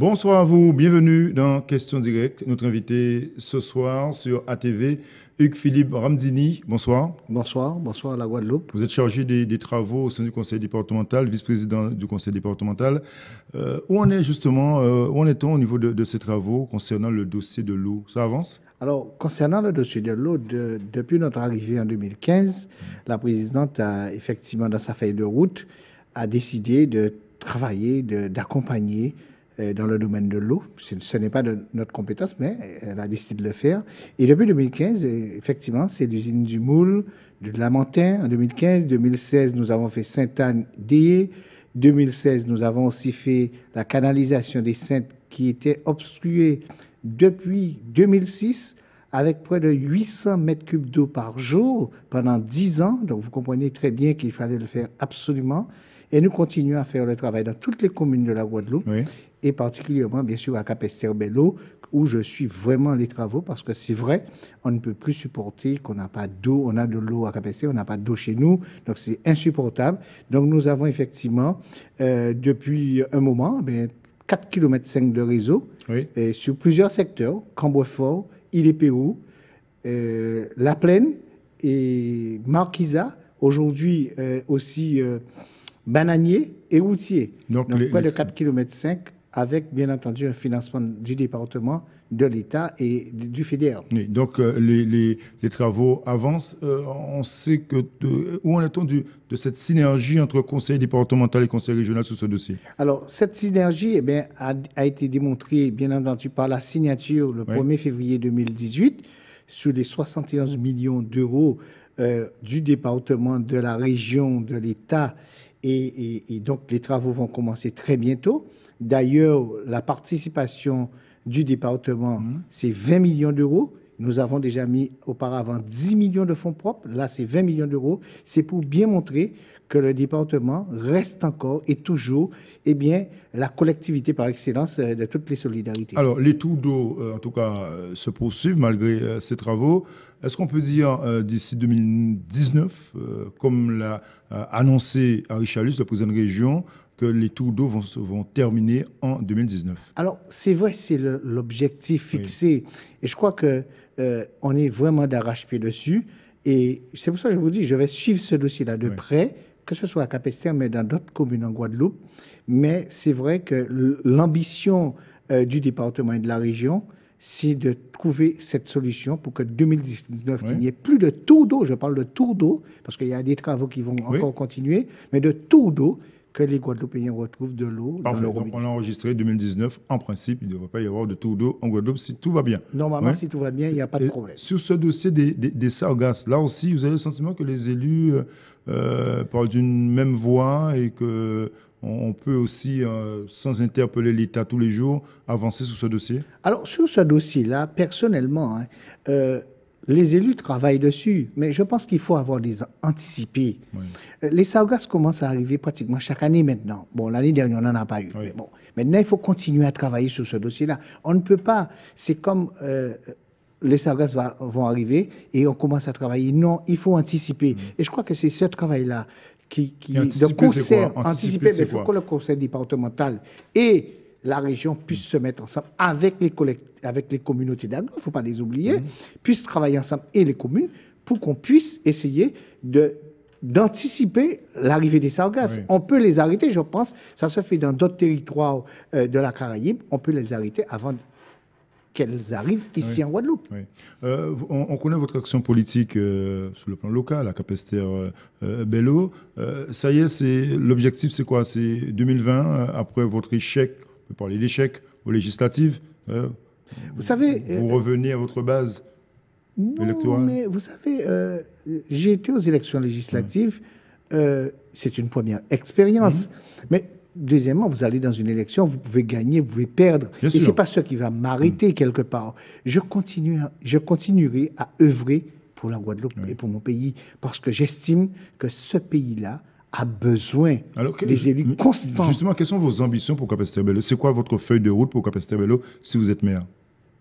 Bonsoir à vous, bienvenue dans Questions Directes. Notre invité ce soir sur ATV, Hugues-Philippe Ramdini. Bonsoir. Bonsoir, bonsoir à la Guadeloupe. Vous êtes chargé des, travaux au sein du conseil départemental, vice-président du conseil départemental. Euh, où en est justement, euh, où en est-on au niveau de, ces travaux concernant le dossier de l'eau Ça avance alors, concernant le dossier de l'eau, depuis notre arrivée en 2015, la présidente a effectivement, dans sa feuille de route, a décidé de travailler, d'accompagner euh, dans le domaine de l'eau. Ce n'est pas de notre compétence, mais euh, elle a décidé de le faire. Et depuis 2015, euh, effectivement, c'est l'usine du Moule, de Lamentin en 2015. 2016, nous avons fait sainte anne En 2016, nous avons aussi fait la canalisation des Saintes qui était obstruée depuis 2006 avec près de 800 mètres cubes d'eau par jour pendant 10 ans. Donc, vous comprenez très bien qu'il fallait le faire absolument. Et nous continuons à faire le travail dans toutes les communes de la Guadeloupe, et particulièrement, bien sûr, à capester bello où je suis vraiment les travaux, parce que c'est vrai, on ne peut plus supporter qu'on n'a pas d'eau, on a de l'eau à Capester, on n'a pas d'eau chez nous, donc c'est insupportable. Donc nous avons effectivement, euh, depuis un moment, 4,5 4 km 5 de réseau et sur plusieurs secteurs, Cambrefort, Ile-et-Pérou, euh, La Plaine et Marquisa. Aujourd'hui euh, aussi, Bananier et routiers. Donc, le les, près de 4 km 5 avec bien entendu un financement du département, de l'État et du fédéral. donc euh, les, travaux avancent. Euh, on sait que où en est-on de, de, cette synergie entre conseil départemental et conseil régional sur ce dossier Alors cette synergie, eh bien, a, été démontrée bien entendu par la signature le 1er février 2018 sur les 71 millions d'euros euh, du département, de la région, de l'État et, donc, les travaux vont commencer très bientôt. D'ailleurs, la participation du département, mhm. c'est 20 millions d'euros. Nous avons déjà mis auparavant 10 millions de fonds propres. Là, c'est 20 millions d'euros. C'est pour bien montrer que le département reste encore et toujours eh bien, la collectivité par excellence euh, de toutes les solidarités. Alors, les tours d'eau, euh, en tout cas, euh, se poursuivent malgré ces travaux. Est-ce qu'on peut dire d'ici 2019, comme l'a annoncé Harry Chalus, le président de région, que les tours d'eau vont, terminer en 2019 Alors, c'est vrai, c'est l'objectif fixé. Et je crois qu'on on est vraiment d'arrache-pied dessus. Et c'est pour ça que je vous dis, je vais suivre ce dossier-là de près que ce soit à Capesterre, mais dans d'autres communes en Guadeloupe. Mais c'est vrai que l'ambition euh, du département et de la région, c'est de trouver cette solution pour que 2019, il n'y ait plus de tour d'eau, je parle de tour d'eau, parce qu'il y a des travaux qui vont encore continuer, mais de tour d'eau que les Guadeloupéens retrouvent de l'eau. on a enregistré 2019. En principe, il ne devrait pas y avoir de tour d'eau en Guadeloupe si tout va bien. Normalement, si tout va bien, il n'y a pas de problème. sur ce dossier des, des, sargasses, là aussi, vous avez le sentiment que les élus euh, euh, parlent d'une même voix et que on peut aussi, euh, sans interpeller l'État tous les jours, avancer sur ce dossier Alors, sur ce dossier-là, personnellement, hein, les élus travaillent dessus, mais je pense qu'il faut avoir des anticipés. Euh, les sargasses commencent à arriver pratiquement chaque année maintenant. Bon, l'année dernière, on n'en a pas eu. Mais bon, maintenant, il faut continuer à travailler sur ce dossier-là. On ne peut pas. C'est comme euh, les sargasses vont arriver et on commence à travailler. Non, il faut anticiper. Mm. Et je crois que c'est ce travail-là qui, qui de concert, anticiper, anticiper il faut que le conseil départemental et la région puisse se mettre ensemble avec les, avec les communautés d'agglomération, il ne faut pas les oublier, mhm. puisse travailler ensemble et les communes pour qu'on puisse essayer de d'anticiper l'arrivée des sargasses. On peut les arrêter, je pense. Ça se fait dans d'autres territoires euh, de la Caraïbe. On peut les arrêter avant qu'elles arrivent ici en Guadeloupe. Euh, on, connaît votre action politique euh, sur le plan local, à Capesterre-Bello. ça y est, l'objectif, c'est quoi C'est 2020, après votre échec peut parler d'échec aux législatives. Hein. vous savez. Euh, vous revenez à votre base électorale. mais vous savez, euh, j'ai été aux élections législatives. Mmh. Euh, c'est une première expérience. Mmh. Mais Deuxièmement, vous allez dans une élection, vous pouvez gagner, vous pouvez perdre. et ce n'est pas ce qui va m'arrêter mmh. quelque part. Je, continue, je continuerai à œuvrer pour la Guadeloupe et pour mon pays parce que j'estime que ce pays-là a besoin des élus constants. Justement, quelles sont vos ambitions pour Capesterre C'est quoi votre feuille de route pour Capesterre Bello si vous êtes maire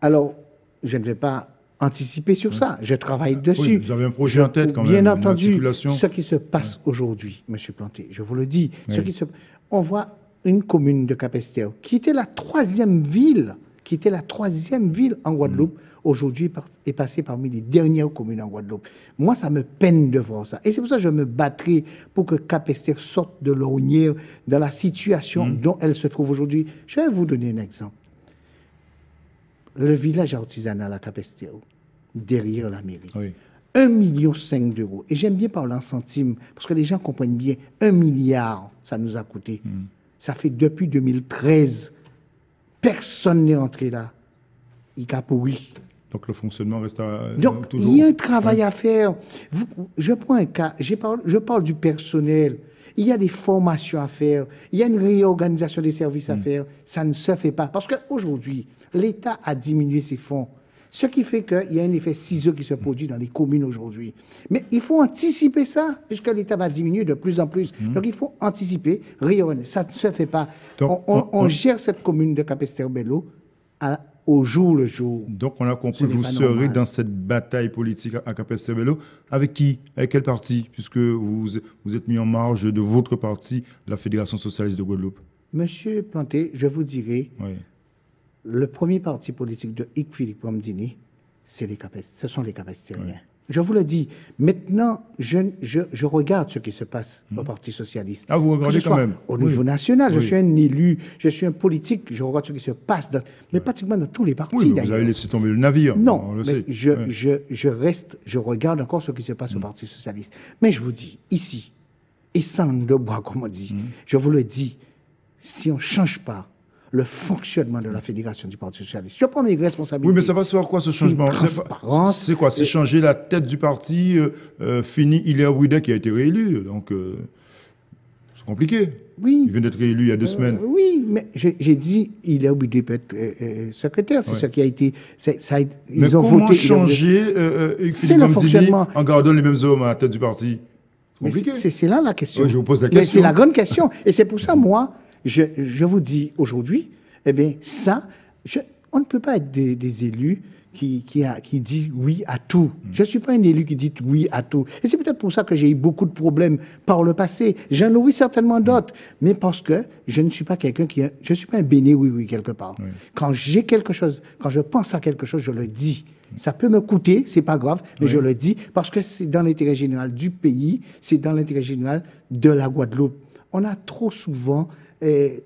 Alors, je ne vais pas anticiper sur ça. Je travaille dessus. vous avez un projet en tête quand bien même. Bien entendu, ce qui se passe aujourd'hui, M. Planté, je vous le dis, ce qui se... on voit une commune de Capesterre qui était la troisième ville, qui était la troisième ville en Guadeloupe aujourd'hui est passé parmi les dernières communes en Guadeloupe. Moi, ça me peine de voir ça. Et c'est pour ça que je me battrai pour que Capester sorte de l'ornière dans la situation mm. dont elle se trouve aujourd'hui. Je vais vous donner un exemple. Le village artisanal à Capester, derrière la mairie. Oui. 1,5 million d'euros. Et j'aime bien parler en centimes, parce que les gens comprennent bien. 1 milliard, ça nous a coûté. Mm. Ça fait depuis 2013. Personne n'est entré là il Donc le fonctionnement reste à, euh, Donc, Il y a un travail à faire. Je prends un cas, je parle, je parle du personnel. Il y a des formations à faire, il y a une réorganisation des services à mm. faire. Ça ne se fait pas. Parce qu'aujourd'hui, l'État a diminué ses fonds. Ce qui fait qu'il y a un effet ciseau qui se mm. produit dans les communes aujourd'hui. Mais il faut anticiper ça, puisque l'État va diminuer de plus en plus. Mm. Donc il faut anticiper, réorganiser. ça ne se fait pas. on, gère cette commune de Capesterbello à, au jour le jour. Donc, on a compris, vous serez dans cette bataille politique à Belo Avec qui Avec quel parti Puisque vous vous êtes mis en marge de votre parti, la Fédération socialiste de Guadeloupe. Monsieur Planté, je vous dirai, le premier parti politique de Yves Philippe c'est les ce sont les Capestériens. Je vous le dis. Maintenant, je, je, regarde ce qui se passe au hmm. Parti socialiste. Ah, vous regardez quand même. Au niveau national, je suis un élu, je suis un politique, je regarde ce qui se passe, dans, mais pratiquement dans tous les partis. Oui, vous avez laissé tomber le navire. Non, mais Je, reste, je regarde encore ce qui se passe au hmm. Parti socialiste. Mais je vous dis, ici, et sans le bois, comme on dit, hmm. je vous le dis, si on ne change pas le fonctionnement de la Fédération du Parti Socialiste. Je prends mes responsabilités. Oui, mais ça passe par quoi ce changement C'est quoi C'est changer la tête du parti, euh, euh, Fini, il est Hilaire Boudet qui a été réélu. Donc, euh, c'est compliqué. Oui. Il vient d'être réélu il y a deux semaines. Oui, mais j'ai dit Hilaire Boudet peut être secrétaire. C'est ce qui a été. Ça ont ils mais ont comment voté, changer C'est le fonctionnement. en gardant les mêmes hommes à la tête du parti C'est là la question. Oui, je vous pose la question. Mais c'est la grande question. Et c'est pour ça, moi je, vous dis aujourd'hui, eh bien, ça, on ne peut pas être des, élus qui, qui, a, qui disent oui à tout. Mm. Je ne suis pas un élu qui dit oui à tout. Et c'est peut-être pour ça que j'ai eu beaucoup de problèmes par le passé. J'en aurai certainement mm. d'autres, mais parce que je ne suis pas quelqu'un qui... je ne suis pas un béni oui-oui quelque part. Quand j'ai quelque chose, quand je pense à quelque chose, je le dis. Mm. Ça peut me coûter, c'est pas grave, mais je le dis parce que c'est dans l'intérêt général du pays, c'est dans l'intérêt général de la Guadeloupe. On a trop souvent eh,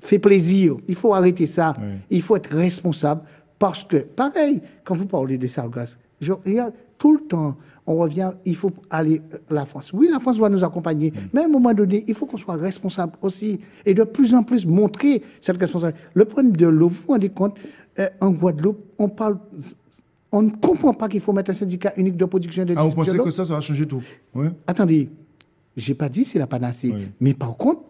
fait plaisir. Il faut arrêter ça. Il faut être responsable parce que, pareil, quand vous parlez de sargasses, je regarde tout le temps, on revient, il faut aller à euh, la France. Oui, la France doit nous accompagner, mais à un moment donné, il faut qu'on soit responsable aussi et de plus en plus montrer cette responsabilité. Le problème de l'eau, vous vous rendez compte, euh, en Guadeloupe, on parle. On ne comprend pas qu'il faut mettre un syndicat unique de production de Ah, vous pensez que ça, ça va changer tout Attendez, je n'ai pas dit c'est la panacée. Mais par contre,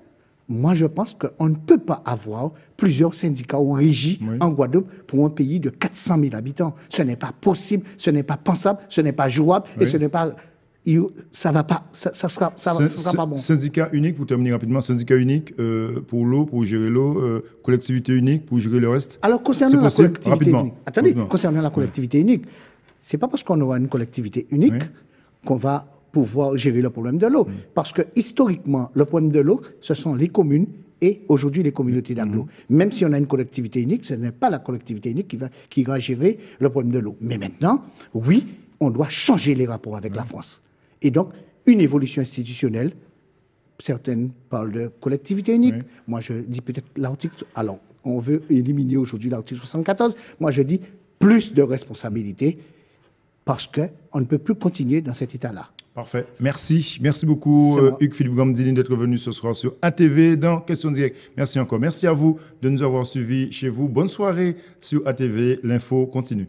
moi je pense qu'on ne peut pas avoir plusieurs syndicats ou régies en Guadeloupe pour un pays de 400 000 habitants. Ce n'est pas possible, ce n'est pas pensable, ce n'est pas jouable et ce n'est pas ça va pas, ça, sera, pas bon. Syndicat unique, pour terminer rapidement, syndicat unique euh, pour l'eau, pour gérer l'eau, euh, collectivité unique pour gérer le reste. Alors, concernant la collectivité unique, attendez, concernant la collectivité unique, c'est pas parce qu'on aura une collectivité unique qu'on va pouvoir gérer le problème de l'eau. Mm. Parce que historiquement, le problème de l'eau, ce sont les communes et aujourd'hui les communautés mm-hmm. d'agglomération. Même si on a une collectivité unique, ce n'est pas la collectivité unique qui va, qui va gérer le problème de l'eau. Mais maintenant, oui, on doit changer les rapports avec la mm. France. Et donc, une évolution institutionnelle, certaines parlent de collectivité unique, moi je dis peut-être l'article, alors on veut éliminer aujourd'hui l'article 74, moi je dis plus de responsabilité parce qu'on ne peut plus continuer dans cet état-là. Parfait. Merci. Merci beaucoup, euh, Hugues Philippe Gamdini, d'être venu ce soir sur ATV dans Question Directe. Merci encore. Merci à vous de nous avoir suivis chez vous. Bonne soirée sur ATV. L'info continue.